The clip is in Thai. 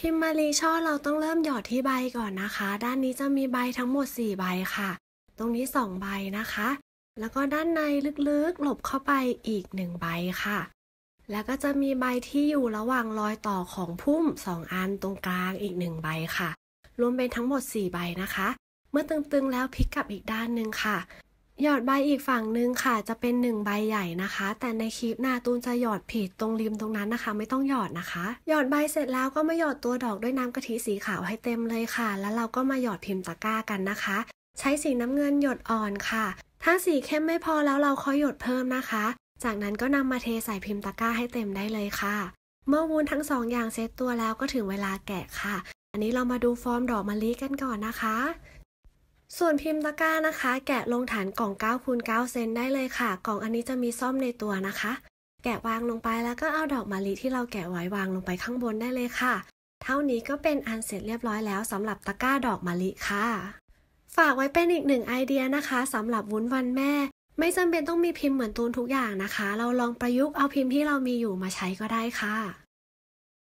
พิมพ์มารีช่อเราต้องเริ่มหยอดที่ใบก่อนนะคะ ด้านนี้จะมีใบทั้งหมด4ใบค่ะ ตรงนี้2ใบนะคะ แล้วก็ด้านในลึกๆ หลบเข้าไปอีก1ใบค่ะ แล้วก็จะมีใบที่อยู่ระหว่างรอยต่อของพุ่ม2อันตรงกลางอีก1ใบค่ะ รวมเป็นทั้งหมด4ใบนะคะ เมื่อตึงๆ แล้วพลิกกลับอีกด้านหนึ่งค่ะหยอดใบอีกฝั่งหนึ่งค่ะ จะเป็นหนึ่งใบใหญ่นะคะแต่ในคลิปหน้าตูนจะหยอดผิดตรงริมตรงนั้นนะคะ ไม่ต้องหยอดนะคะหยอดใบเสร็จแล้วก็มาหยอดตัวดอกด้วยน้ำกะทิสีขาวให้เต็มเลยค่ะ แล้วเราก็มาหยอดพิมพ์ตะกร้ากันนะคะ ใช้สีน้ำเงินหยดอ่อนค่ะถ้าสีเข้มไม่พอแล้วเราค่อยหยดเพิ่มนะคะ จากนั้นก็นำมาเทใส่พิมพ์ตะกร้าให้เต็มได้เลยค่ะ เมื่อวุ้นทั้งสองอย่างเซตตัวแล้วก็ถึงเวลาแกะค่ะอันนี้เรามาดูฟอร์มดอกมะลิกันก่อนนะคะส่วนพิมพ์ตะกร้านะคะ แกะลงฐานกล่อง 9คูณ9เซนได้เลยค่ะ กล่องอันนี้จะมีซ่อมในตัวนะคะ แกะวางลงไปแล้วก็เอาดอกมะลิที่เราแกะไว้วางลงไปข้างบนได้เลยค่ะ เท่านี้ก็เป็นอันเสร็จเรียบร้อยแล้วสำหรับตะกร้าดอกมะลิค่ะ ฝากไว้เป็นอีกหนึ่งไอเดียนะคะสำหรับวุ้นวันแม่ ไม่จำเป็นต้องมีพิมพ์เหมือนตูนทุกอย่างนะคะ เราลองประยุกต์เอาพิมพ์ที่เรามีอยู่มาใช้ก็ได้ค่ะ